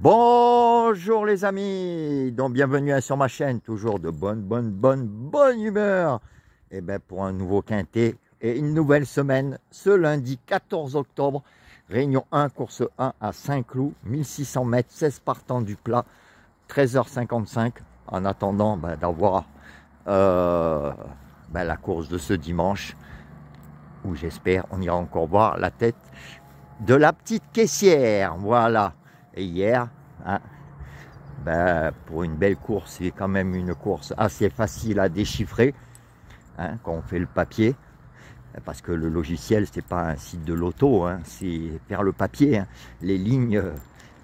Bonjour les amis, donc bienvenue sur ma chaîne, toujours de bonne, bonne, bonne, bonne humeur. Et eh bien pour un nouveau quintet et une nouvelle semaine, ce lundi 14 octobre, réunion 1, course 1 à Saint-Cloud, 1600 mètres, 16 partants du plat, 13h55, en attendant ben, d'avoir euh, ben, la course de ce dimanche, où j'espère on ira encore voir la tête de la petite caissière, voilà et hier. Hein, ben, pour une belle course, c'est quand même une course assez facile à déchiffrer hein, quand on fait le papier. Parce que le logiciel, c'est pas un site de loto, hein, c'est faire le papier. Les lignes,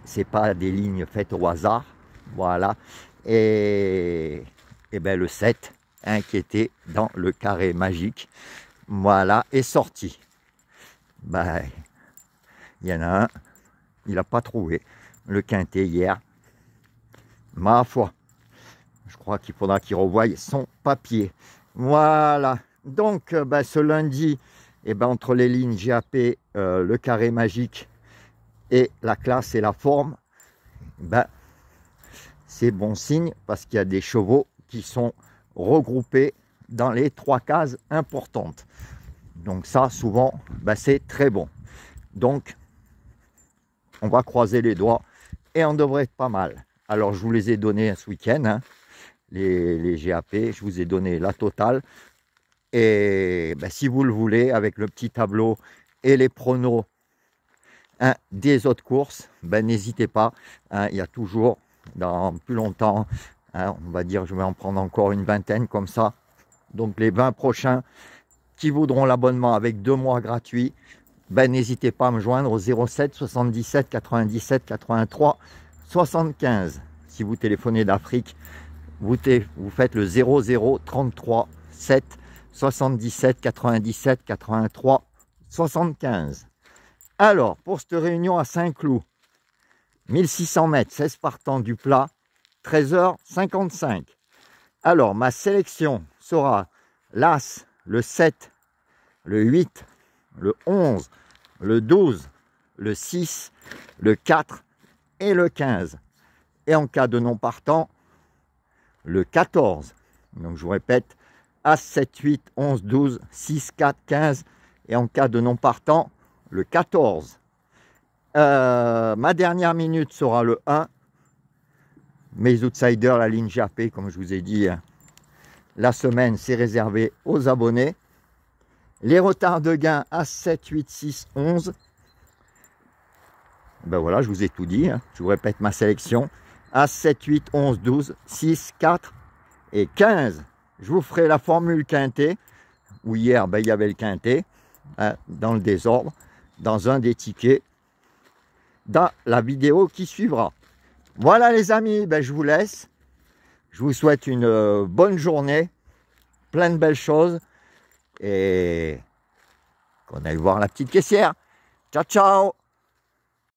c'est pas des lignes faites au hasard. Voilà. Et, et ben, le 7, inquiété dans le carré magique, voilà, est sorti. Ben, il y en a un il n'a pas trouvé le quintet hier. Ma foi, je crois qu'il faudra qu'il revoie son papier. Voilà, donc euh, bah, ce lundi, eh ben, entre les lignes GAP, euh, le carré magique et la classe et la forme, ben, c'est bon signe parce qu'il y a des chevaux qui sont regroupés dans les trois cases importantes. Donc ça, souvent, ben, c'est très bon. Donc, on va croiser les doigts et on devrait être pas mal. Alors je vous les ai donnés ce week-end, hein, les, les, GAP, je vous ai donné la totale. Et ben, si vous le voulez, avec le petit tableau et les pronos hein, des autres courses, ben, n'hésitez pas. Hein. il y a toujours, dans plus longtemps, on va dire, je vais en prendre encore une vingtaine comme ça. Donc les 20 prochains qui voudront l'abonnement avec deux mois gratuits, ben, n'hésitez pas à me joindre au 07 77 97 83 75. Si vous téléphonez d'Afrique, vous, vous, faites le 00 33 7 77 97 83 75. Alors, pour cette réunion à Saint-Cloud, 1600 mètres, 16 partant du plat, 13h55. Alors, ma sélection sera l'As, le 7, le 8, le 11, le 12, le 6, le 4 et le 15. Et en cas de non partant, le 14. Donc je vous répète, a 7, 8, 11, 12, 6, 4, 15. Et en cas de non partant, le 14. Euh, ma dernière minute sera le 1. Mes outsiders, la ligne JAP, comme je vous ai dit, hein. la semaine, c'est réservé aux abonnés. Les retards de gain à 7, 8, 6, 11. Ben voilà, je vous ai tout dit. Hein. Je vous répète ma sélection. À 7, 8, 11, 12, 6, 4 et 15. Je vous ferai la formule quintet, où hier, ben, il y avait le quintet, hein, dans le désordre, dans un des tickets, dans la vidéo qui suivra. Voilà les amis, ben, je vous laisse. Je vous souhaite une euh, bonne journée, plein de belles choses et qu'on aille voir la petite caissière. Ciao, ciao